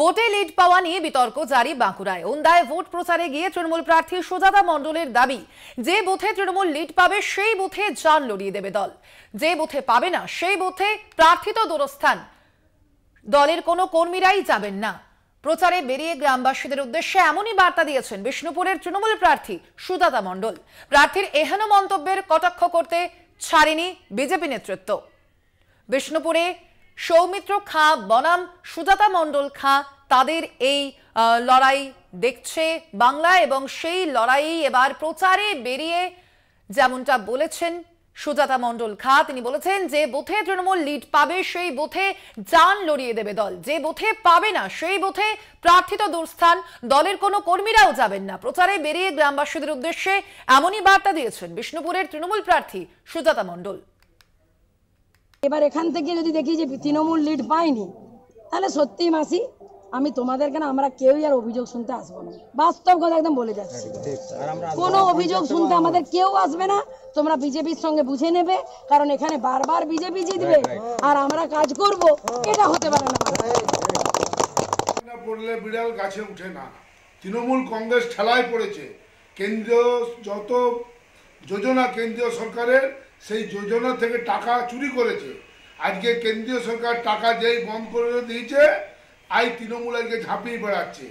ভোটে লিড পাওয়া নিয়ে বিতর্ক জারি বাঁকুড়ায় ওন্দায় ভোট প্রচারে গিয়ে তৃণমূল প্রার্থী সুজাতা মণ্ডলের দাবি যে বুথে তৃণমূল লিড পাবে সেই বুথে জান লড়িয়ে দেবে দল যে বুথে পাবে না সেই বুথে প্রার্থিত দূরস্থান দলের কোনো কর্মীরাই যাবেন না প্রচারে বেরিয়ে গ্রামবাসীদের উদ্দেশ্যে এমনই বার্তা দিয়েছেন বিষ্ণুপুরের তৃণমূল প্রার্থী সুজাতা মণ্ডল প্রার্থীর এহেন মন্তব্যের কটাক্ষ করতে ছাড়েনি বিজেপি নেতৃত্ব বিষ্ণুপুরে সৌমিত্র খা বনাম সুজাতা মণ্ডল খা তাদের এই লড়াই দেখছে বাংলা এবং সেই লড়াই এবার প্রচারে বেরিয়ে যেমনটা বলেছেন সুজাতা মণ্ডল খা তিনি বলেছেন যে বোথে তৃণমূল লিড পাবে সেই বোথে যান লড়িয়ে দেবে দল যে বোথে পাবে না সেই বোথে প্রার্থিত দুর্স্থান দলের কোনো কর্মীরাও যাবেন না প্রচারে বেরিয়ে গ্রামবাসীদের উদ্দেশ্যে এমনই বার্তা দিয়েছেন বিষ্ণুপুরের তৃণমূল প্রার্থী সুজাতা মণ্ডল এবার এখান থেকে যদি দেখি যে তৃণমূল লিড পাইনি তাহলে সত্যি মাসি আমি তোমাদের কেন আমরা কেউই আর অভিযোগ শুনতে আসবো না বাস্তব কথা একদম বলে যাচ্ছি কোনো অভিযোগ শুনতে আমাদের কেউ আসবে না তোমরা বিজেপির সঙ্গে বুঝে নেবে কারণ এখানে বারবার বিজেপি জিতবে আর আমরা কাজ করব এটা হতে পারে না পড়লে বিড়াল গাছে উঠে না তৃণমূল কংগ্রেস ঠেলায় পড়েছে কেন্দ্রীয় যত যোজনা কেন্দ্রীয় সরকারের সেই যোজনা থেকে টাকা চুরি করেছে আজকে কেন্দ্রীয় সরকার টাকা যেই বন্ধ করে দিয়েছে আই তৃণমূল আজকে ঝাঁপিয়ে বেড়াচ্ছে